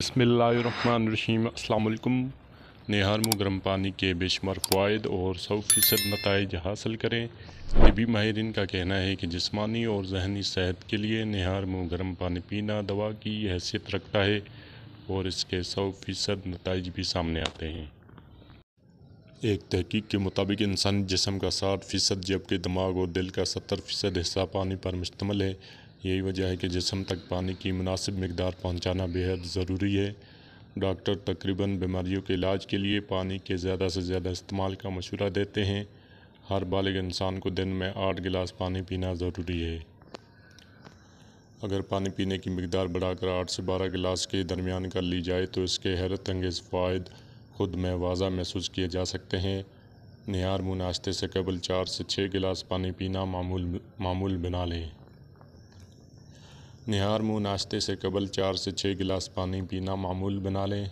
बसमीम अल्लाम नेहार में गर्म पानी के बेशुमार फ़वाद और सौ फ़ीसद नतज हासिल करें तबी माहरीन का कहना है कि जिसमानी और जहनी सेहत के लिए नहार में गर्म पानी पीना दवा की हैसियत रखता है और इसके सौ फ़ीसद नतज भी सामने आते हैं एक तहकीक के मुताबिक इंसानी जिसम का साठ फ़ीसद जबकि दिमाग और दिल का सत्तर फ़ीसद हिस्सा पानी पर मुश्तमल है यही वजह है कि जिसम तक पानी की मुनासिब मकदार पहुँचाना बेहद ज़रूरी है डॉक्टर तकरीबन बीमारियों के इलाज के लिए पानी के ज़्यादा से ज़्यादा इस्तेमाल का मशूरा देते हैं हर बालग इंसान को दिन में आठ गिलास पानी पीना ज़रूरी है अगर पानी पीने की मकदार बढ़ाकर आठ से बारह गिलास के दरमियान कर ली जाए तो इसके हैरत अंगेज़ फ़ायद खुद में वाजा महसूस किए जा सकते हैं नहार मुनाश्ते से कबल चार से छः गिलास पानी पीना मामूल मामूल बना लें निहार मुँह नाश्ते से कबल चार से छः गिलास पानी पीना मामूल बना लें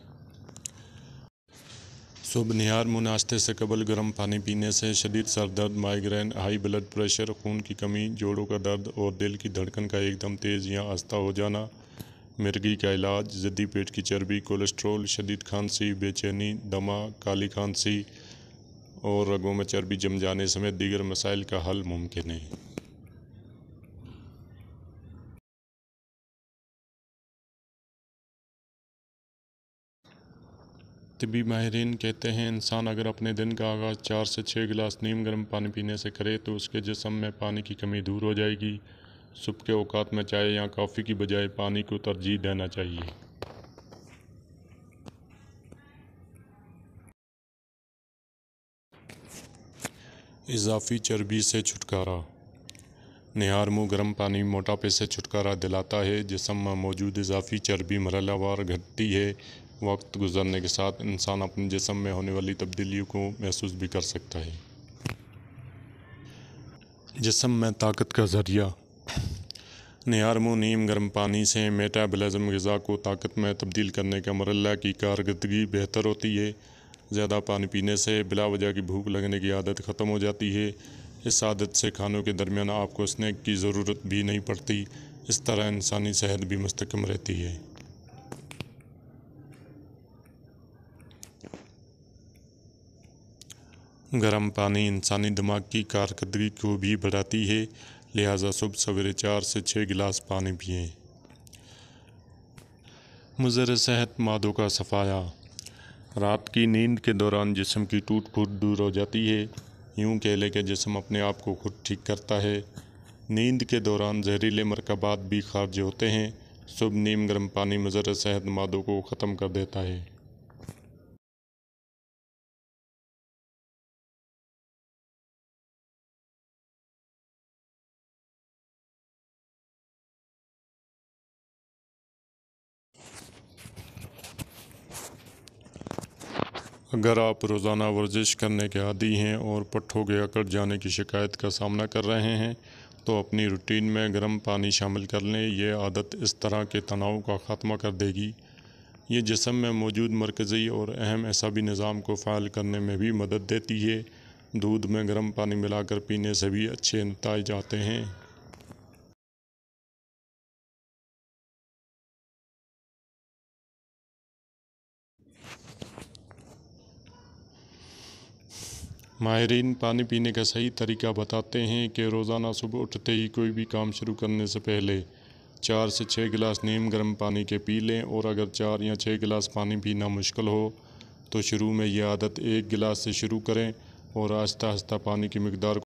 सुबह निहार मुँह नाश्ते से कबल गर्म पानी पीने से शदीद सर दर्द माइग्रेन हाई ब्लड प्रेशर खून की कमी जोड़ों का दर्द और दिल की धड़कन का एकदम तेज़ या आस्था हो जाना मिर्गी का इलाज ज़द्दी पेट की चर्बी कोलेस्ट्रोल शदीद खांसी बेचैनी दमा काली खांसी और रगों में चर्बी जम जाने समेत दीगर मसाइल का हल मुमकिन है तबी माहरीन कहते हैं इंसान अगर अपने दिन का आगाज़ चार से छः गिलास नीम गर्म पानी पीने से करे तो उसके जिसम में पानी की कमी दूर हो जाएगी सुबह के अवकात में चाय या कॉफ़ी की बजाय पानी को तरजीह देना चाहिए इजाफी चर्बी से छुटकारा निहार मुँह गर्म पानी मोटापे से छुटकारा दिलाता है जिसम में मौजूद इजाफी चर्बी मरलावार घटती है वक्त गुजरने के साथ इंसान अपने जिसम में होने वाली तब्दीलियों को महसूस भी कर सकता है जिसम में ताकत का ज़रिया नहारमो नीम गर्म पानी से मेटाबलिज़म गज़ा को ताकत में तब्दील करने का मरल की कारदगी बेहतर होती है ज़्यादा पानी पीने से बिला वजह की भूख लगने की आदत ख़त्म हो जाती है इस आदत से खानों के दरमियान आपको स्नैक की ज़रूरत भी नहीं पड़ती इस तरह इंसानी सेहत भी मस्तकम रहती है गर्म पानी इंसानी दिमाग की कारकर्दगी को भी बढ़ाती है लिहाजा सुबह सवेरे चार से छः गिलास पानी पिए मुजर सेहत मादों का सफाया रात की नींद के दौरान जिसम की टूट फूट दूर हो जाती है यूं कह लें कि जिसम अपने आप को खुद ठीक करता है नींद के दौरान जहरीले मरकबात भी खारज होते हैं सुबह नीम गर्म पानी मजर सेहत मादों को ख़त्म कर देता है अगर आप रोज़ाना वर्जिश करने के आदि हैं और पट्ठों के अकड़ जाने की शिकायत का सामना कर रहे हैं तो अपनी रूटीन में गर्म पानी शामिल कर लें यह आदत इस तरह के तनाव का ख़ात्मा कर देगी ये जिसम में मौजूद मरकज़ी और अहम एसाबी निज़ाम को फ़ायल करने में भी मदद देती है दूध में गर्म पानी मिलाकर पीने से भी अच्छे नतज आते हैं माहरीन पानी पीने का सही तरीका बताते हैं कि रोज़ाना सुबह उठते ही कोई भी काम शुरू करने से पहले चार से छः गिलास नीम गर्म पानी के पी लें और अगर चार या छः गिलास पानी पीना मुश्किल हो तो शुरू में यह आदत एक गिलास से शुरू करें और आस्ता आस्ता पानी की मकदार